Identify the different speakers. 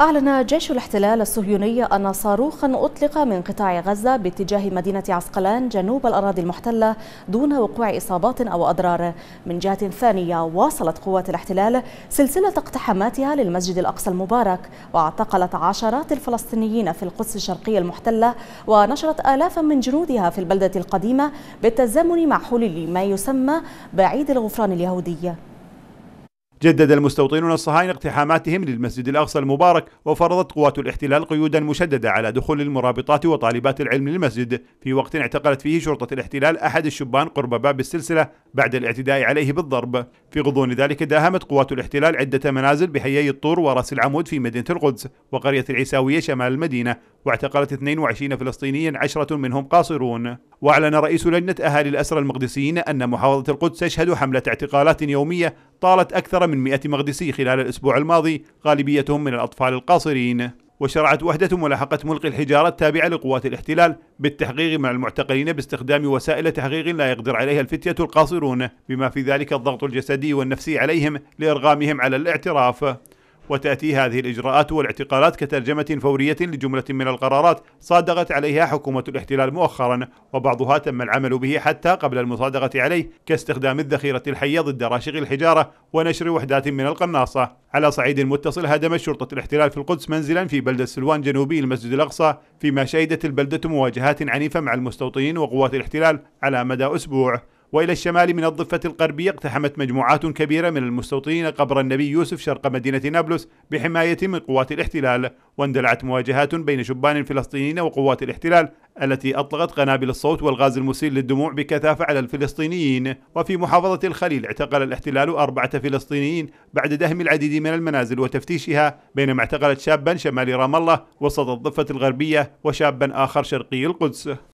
Speaker 1: أعلن جيش الاحتلال الصهيوني أن صاروخا أطلق من قطاع غزة باتجاه مدينة عسقلان جنوب الأراضي المحتلة دون وقوع إصابات أو أضرار من جهة ثانية واصلت قوات الاحتلال سلسلة اقتحاماتها للمسجد الأقصى المبارك واعتقلت عشرات الفلسطينيين في القدس الشرقية المحتلة ونشرت آلافا من جنودها في البلدة القديمة بالتزامن مع حلول ما يسمى بعيد الغفران اليهودي
Speaker 2: جدد المستوطنون الصهاينة اقتحاماتهم للمسجد الأقصى المبارك وفرضت قوات الاحتلال قيودا مشددة على دخول المرابطات وطالبات العلم للمسجد في وقت اعتقلت فيه شرطة الاحتلال أحد الشبان قرب باب السلسلة بعد الاعتداء عليه بالضرب في غضون ذلك داهمت قوات الاحتلال عدة منازل بحيي الطور وراس العمود في مدينة القدس وقرية العيساوية شمال المدينة واعتقلت 22 فلسطينيا عشرة منهم قاصرون وأعلن رئيس لجنة أهالي الأسرى المقدسيين أن محافظة القدس تشهد حملة اعتقالات يومية طالت أكثر من 100 مقدسي خلال الأسبوع الماضي غالبيتهم من الأطفال القاصرين وشرعت وحدة ملاحقة ملقي الحجارة التابعة لقوات الاحتلال بالتحقيق مع المعتقلين باستخدام وسائل تحقيق لا يقدر عليها الفتية القاصرون بما في ذلك الضغط الجسدي والنفسي عليهم لإرغامهم على الاعتراف وتأتي هذه الإجراءات والاعتقالات كترجمة فورية لجملة من القرارات صادقت عليها حكومة الاحتلال مؤخرا وبعضها تم العمل به حتى قبل المصادقة عليه كاستخدام الذخيرة الحية ضد راشق الحجارة ونشر وحدات من القناصة على صعيد متصل هدمت شرطة الاحتلال في القدس منزلا في بلدة سلوان جنوبي المسجد الأقصى فيما شهدت البلدة مواجهات عنيفة مع المستوطنين وقوات الاحتلال على مدى أسبوع والى الشمال من الضفه الغربيه اقتحمت مجموعات كبيره من المستوطنين قبر النبي يوسف شرق مدينه نابلس بحمايه من قوات الاحتلال واندلعت مواجهات بين شبان فلسطينيين وقوات الاحتلال التي أطلقت قنابل الصوت والغاز المسيل للدموع بكثافة على الفلسطينيين وفي محافظة الخليل اعتقل الاحتلال أربعة فلسطينيين بعد دهم العديد من المنازل وتفتيشها بينما اعتقلت شابا شمالي رام الله وسط الضفة الغربية وشابا آخر شرقي القدس